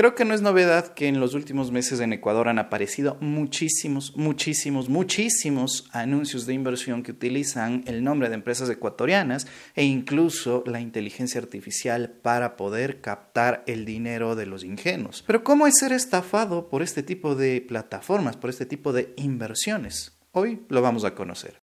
Creo que no es novedad que en los últimos meses en Ecuador han aparecido muchísimos, muchísimos, muchísimos anuncios de inversión que utilizan el nombre de empresas ecuatorianas e incluso la inteligencia artificial para poder captar el dinero de los ingenuos. Pero ¿cómo es ser estafado por este tipo de plataformas, por este tipo de inversiones? Hoy lo vamos a conocer.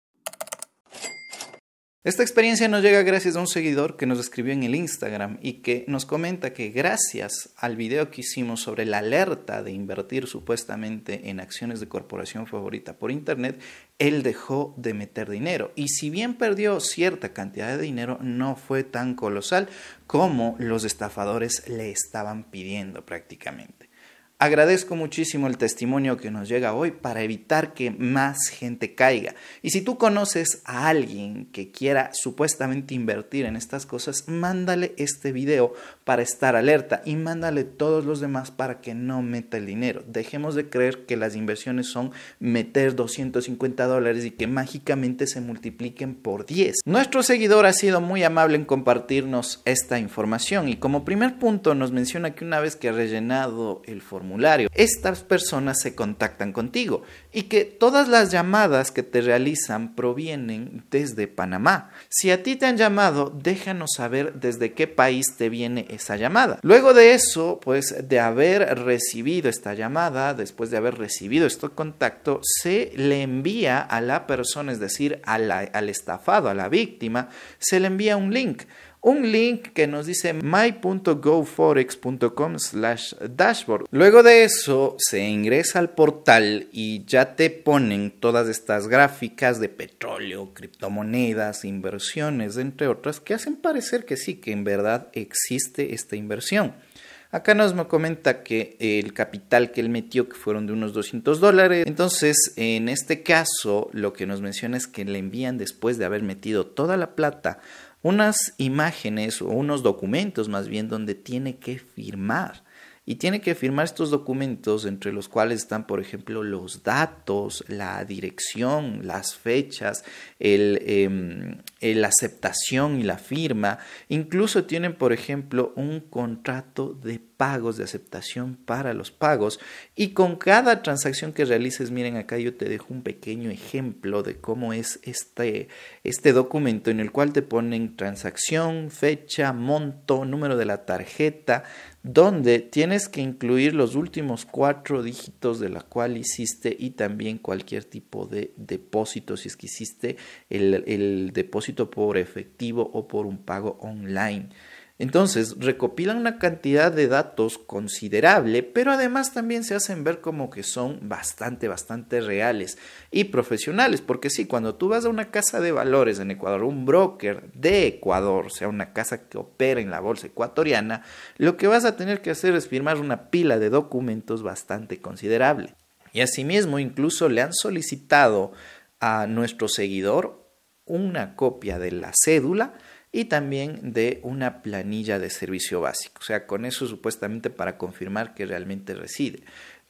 Esta experiencia nos llega gracias a un seguidor que nos escribió en el Instagram y que nos comenta que gracias al video que hicimos sobre la alerta de invertir supuestamente en acciones de corporación favorita por internet, él dejó de meter dinero. Y si bien perdió cierta cantidad de dinero, no fue tan colosal como los estafadores le estaban pidiendo prácticamente. Agradezco muchísimo el testimonio que nos llega hoy para evitar que más gente caiga. Y si tú conoces a alguien que quiera supuestamente invertir en estas cosas, mándale este video para estar alerta y mándale todos los demás para que no meta el dinero. Dejemos de creer que las inversiones son meter 250 dólares y que mágicamente se multipliquen por 10. Nuestro seguidor ha sido muy amable en compartirnos esta información y como primer punto nos menciona que una vez que ha rellenado el formulario, estas personas se contactan contigo y que todas las llamadas que te realizan provienen desde Panamá. Si a ti te han llamado, déjanos saber desde qué país te viene esa llamada. Luego de eso, pues de haber recibido esta llamada, después de haber recibido este contacto, se le envía a la persona, es decir, al estafado, a la víctima, se le envía un link un link que nos dice my.goforex.com slash dashboard. Luego de eso se ingresa al portal y ya te ponen todas estas gráficas de petróleo, criptomonedas, inversiones, entre otras, que hacen parecer que sí, que en verdad existe esta inversión. Acá nos comenta que el capital que él metió, que fueron de unos 200 dólares, entonces en este caso lo que nos menciona es que le envían después de haber metido toda la plata unas imágenes o unos documentos más bien donde tiene que firmar. Y tiene que firmar estos documentos entre los cuales están, por ejemplo, los datos, la dirección, las fechas, la em, aceptación y la firma. Incluso tienen, por ejemplo, un contrato de pagos, de aceptación para los pagos. Y con cada transacción que realices, miren acá yo te dejo un pequeño ejemplo de cómo es este, este documento en el cual te ponen transacción, fecha, monto, número de la tarjeta, donde tienes que incluir los últimos cuatro dígitos de la cual hiciste y también cualquier tipo de depósito, si es que hiciste el depósito por efectivo o por un pago online. Entonces, recopilan una cantidad de datos considerable, pero además también se hacen ver como que son bastante, bastante reales y profesionales, porque sí, cuando tú vas a una casa de valores en Ecuador, un broker de Ecuador, o sea, una casa que opera en la bolsa ecuatoriana, lo que vas a tener que hacer es firmar una pila de documentos bastante considerable. Y asimismo, incluso le han solicitado a nuestro seguidor una copia de la cédula, y también de una planilla de servicio básico. O sea, con eso supuestamente para confirmar que realmente reside.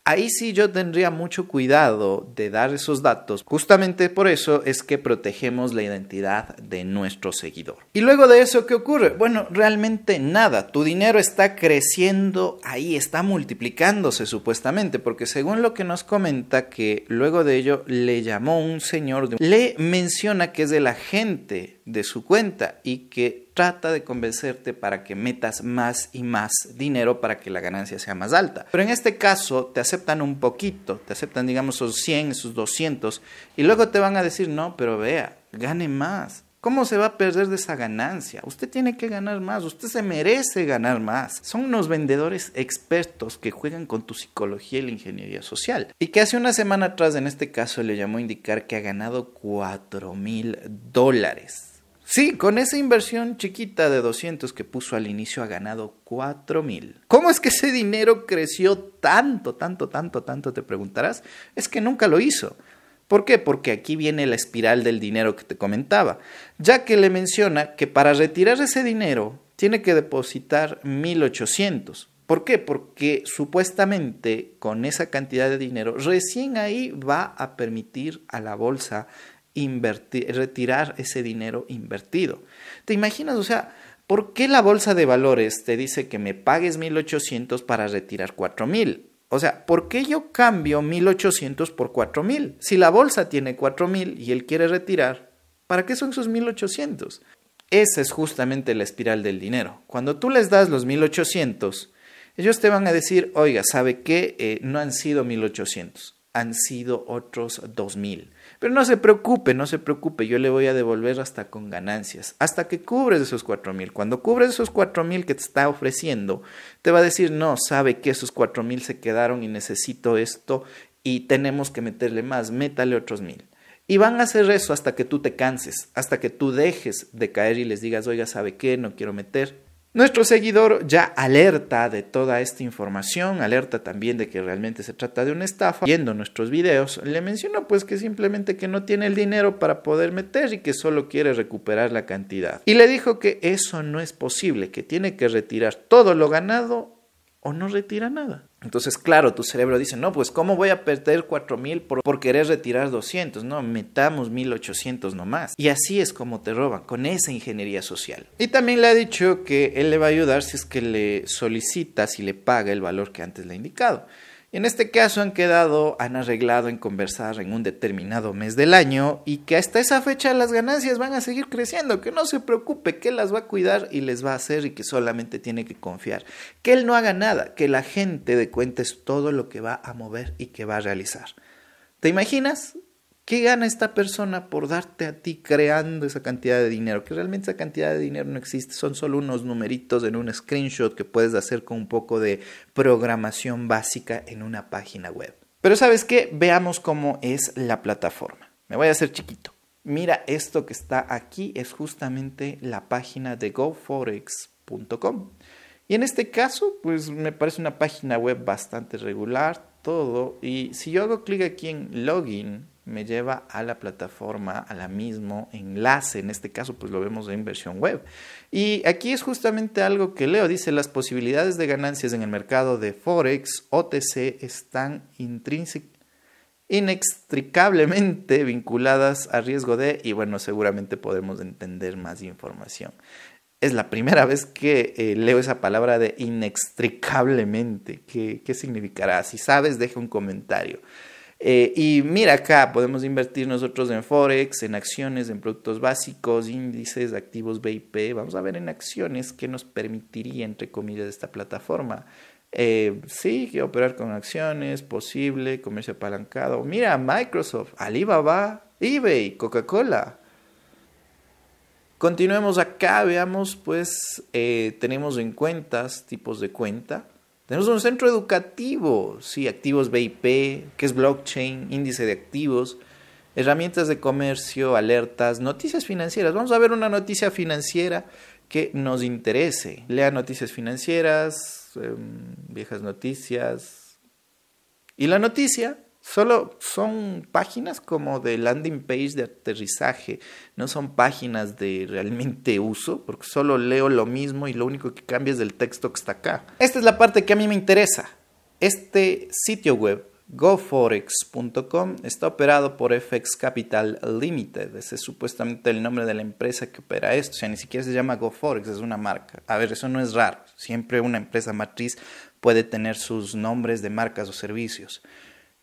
Ahí sí yo tendría mucho cuidado de dar esos datos. Justamente por eso es que protegemos la identidad de nuestro seguidor. Y luego de eso, ¿qué ocurre? Bueno, realmente nada. Tu dinero está creciendo ahí, está multiplicándose supuestamente, porque según lo que nos comenta que luego de ello le llamó un señor, le menciona que es la agente de su cuenta y que trata de convencerte para que metas más y más dinero para que la ganancia sea más alta. Pero en este caso te aceptan un poquito, te aceptan digamos esos 100, esos 200 y luego te van a decir, no, pero vea, gane más. ¿Cómo se va a perder de esa ganancia? Usted tiene que ganar más, usted se merece ganar más. Son unos vendedores expertos que juegan con tu psicología y la ingeniería social. Y que hace una semana atrás, en este caso, le llamó a indicar que ha ganado 4 mil dólares. Sí, con esa inversión chiquita de 200 que puso al inicio ha ganado 4000. ¿Cómo es que ese dinero creció tanto, tanto, tanto, tanto? Te preguntarás. Es que nunca lo hizo. ¿Por qué? Porque aquí viene la espiral del dinero que te comentaba, ya que le menciona que para retirar ese dinero tiene que depositar 1800. ¿Por qué? Porque supuestamente con esa cantidad de dinero recién ahí va a permitir a la bolsa invertir, retirar ese dinero invertido. ¿Te imaginas? O sea, ¿por qué la bolsa de valores te dice que me pagues 1.800 para retirar 4.000? O sea, ¿por qué yo cambio 1.800 por 4.000? Si la bolsa tiene 4.000 y él quiere retirar, ¿para qué son sus 1.800? Esa es justamente la espiral del dinero. Cuando tú les das los 1.800, ellos te van a decir, oiga, ¿sabe qué? Eh, no han sido 1.800, han sido otros 2.000 pero no se preocupe, no se preocupe, yo le voy a devolver hasta con ganancias, hasta que cubres esos cuatro mil. Cuando cubres esos cuatro mil que te está ofreciendo, te va a decir, no, sabe que esos cuatro mil se quedaron y necesito esto y tenemos que meterle más, métale otros mil. Y van a hacer eso hasta que tú te canses, hasta que tú dejes de caer y les digas, oiga, ¿sabe qué? No quiero meter, nuestro seguidor ya alerta de toda esta información, alerta también de que realmente se trata de una estafa, viendo nuestros videos, le mencionó pues que simplemente que no tiene el dinero para poder meter y que solo quiere recuperar la cantidad. Y le dijo que eso no es posible, que tiene que retirar todo lo ganado o no retira nada. Entonces, claro, tu cerebro dice, no, pues ¿cómo voy a perder 4000 por, por querer retirar 200? No, metamos 1800 nomás. Y así es como te roban, con esa ingeniería social. Y también le ha dicho que él le va a ayudar si es que le solicitas y le paga el valor que antes le ha indicado. En este caso han quedado, han arreglado en conversar en un determinado mes del año y que hasta esa fecha las ganancias van a seguir creciendo, que no se preocupe, que las va a cuidar y les va a hacer y que solamente tiene que confiar, que él no haga nada, que la gente de cuenta todo lo que va a mover y que va a realizar. ¿Te imaginas? ¿Qué gana esta persona por darte a ti creando esa cantidad de dinero? Que realmente esa cantidad de dinero no existe, son solo unos numeritos en un screenshot que puedes hacer con un poco de programación básica en una página web. Pero sabes qué, veamos cómo es la plataforma. Me voy a hacer chiquito. Mira, esto que está aquí es justamente la página de goforex.com. Y en este caso, pues me parece una página web bastante regular, todo. Y si yo hago clic aquí en login, me lleva a la plataforma, a la mismo enlace, en este caso pues lo vemos en inversión web. Y aquí es justamente algo que leo, dice las posibilidades de ganancias en el mercado de Forex OTC están inextricablemente vinculadas a riesgo de, y bueno, seguramente podemos entender más información. Es la primera vez que eh, leo esa palabra de inextricablemente. ¿Qué, ¿Qué significará? Si sabes, deja un comentario. Eh, y mira acá, podemos invertir nosotros en Forex, en acciones, en productos básicos, índices, activos BIP. Vamos a ver en acciones qué nos permitiría, entre comillas, esta plataforma. Eh, sí, que operar con acciones, posible, comercio apalancado. Mira, Microsoft, Alibaba, eBay, Coca-Cola. Continuemos acá, veamos, pues eh, tenemos en cuentas, tipos de cuenta. Tenemos un centro educativo, sí, activos BIP, que es blockchain, índice de activos, herramientas de comercio, alertas, noticias financieras. Vamos a ver una noticia financiera que nos interese. Lea noticias financieras, em, viejas noticias. Y la noticia Solo son páginas como de landing page de aterrizaje, no son páginas de realmente uso, porque solo leo lo mismo y lo único que cambia es el texto que está acá. Esta es la parte que a mí me interesa. Este sitio web GoForex.com está operado por FX Capital Limited. Ese es supuestamente el nombre de la empresa que opera esto. O sea, ni siquiera se llama GoForex, es una marca. A ver, eso no es raro. Siempre una empresa matriz puede tener sus nombres de marcas o servicios.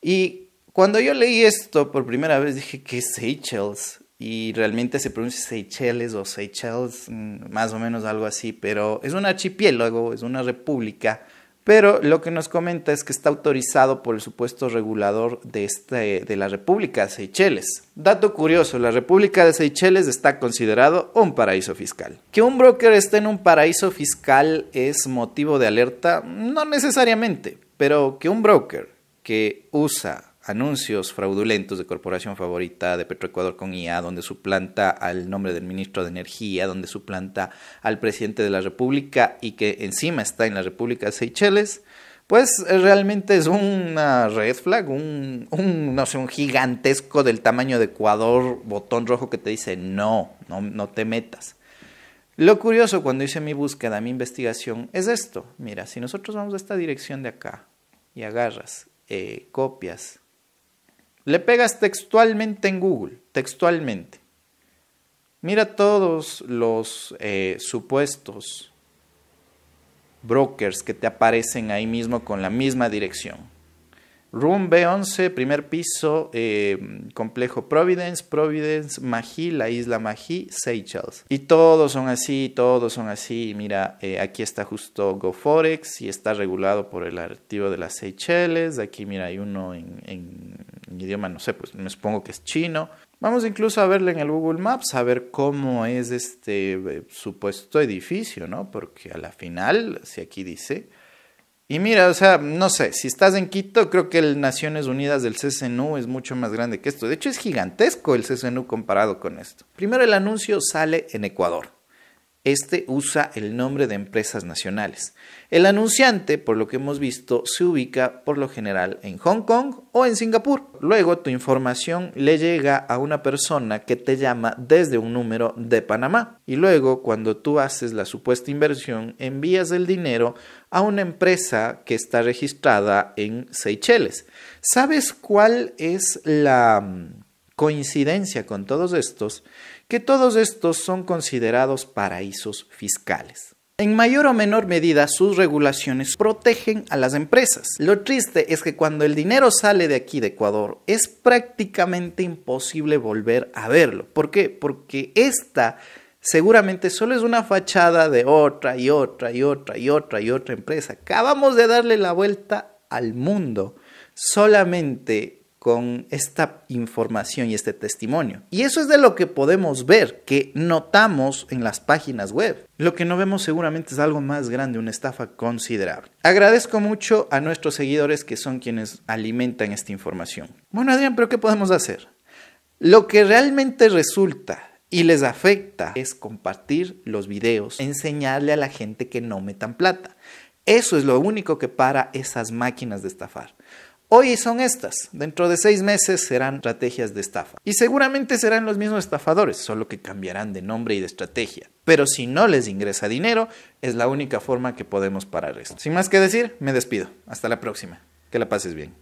Y cuando yo leí esto por primera vez dije, que es Seychelles? Y realmente se pronuncia Seychelles o Seychelles, mm, más o menos algo así, pero es un archipiélago, es una república. Pero lo que nos comenta es que está autorizado por el supuesto regulador de, este, de la República de Seychelles. Dato curioso, la República de Seychelles está considerado un paraíso fiscal. Que un broker esté en un paraíso fiscal es motivo de alerta, no necesariamente, pero que un broker que usa anuncios fraudulentos de corporación favorita de Petroecuador con IA, donde suplanta al nombre del ministro de Energía, donde suplanta al presidente de la República y que encima está en la República de Seychelles, pues eh, realmente es una red flag, un, no sé, un gigantesco del tamaño de Ecuador, botón rojo que te dice no, no, no te metas. Lo curioso cuando hice mi búsqueda, mi investigación, es esto. Mira, si nosotros vamos a esta dirección de acá y agarras eh, copias. Le pegas textualmente en Google, textualmente. Mira todos los eh, supuestos brokers que te aparecen ahí mismo con la misma dirección. Room B11, primer piso, eh, complejo Providence, Providence, Magí, la isla Magí, Seychelles. Y todos son así, todos son así. Mira, eh, aquí está justo GoForex y está regulado por el archivo de las Seychelles. Aquí, mira, hay uno en, idioma, no sé, pues me supongo que es chino. Vamos incluso a verle en el Google Maps, a ver cómo es este eh, supuesto edificio, ¿no? Porque a la final, si aquí dice, y mira, o sea, no sé, si estás en Quito, creo que el Naciones Unidas del CSNU es mucho más grande que esto. De hecho, es gigantesco el CSNU comparado con esto. Primero, el anuncio sale en Ecuador. Este usa el nombre de empresas nacionales. El anunciante, por lo que hemos visto, se ubica por lo general en Hong Kong o en Singapur. Luego tu información le llega a una persona que te llama desde un número de Panamá. Y luego, cuando tú haces la supuesta inversión, envías el dinero a una empresa que está registrada en Seychelles. ¿Sabes cuál es la mm, coincidencia con todos estos? que todos estos son considerados paraísos fiscales. En mayor o menor medida, sus regulaciones protegen a las empresas. Lo triste es que cuando el dinero sale de aquí de Ecuador, es prácticamente imposible volver a verlo. ¿Por qué? Porque esta seguramente solo es una fachada de otra y otra y otra y otra y otra empresa. Acabamos de darle la vuelta al mundo solamente con esta información y este testimonio. Y eso es de lo que podemos ver, que notamos en las páginas web. Lo que no vemos seguramente es algo más grande, una estafa considerable. Agradezco mucho a nuestros seguidores que son quienes alimentan esta información. Bueno, Adrián, pero ¿qué podemos hacer? Lo que realmente resulta y les afecta es compartir los videos, enseñarle a la gente que no metan plata. Eso es lo único que para esas máquinas de estafar. Hoy son estas, dentro de seis meses serán estrategias de estafa. Y seguramente serán los mismos estafadores, solo que cambiarán de nombre y de estrategia. Pero si no les ingresa dinero, es la única forma que podemos parar esto. Sin más que decir, me despido. Hasta la próxima. Que la pases bien.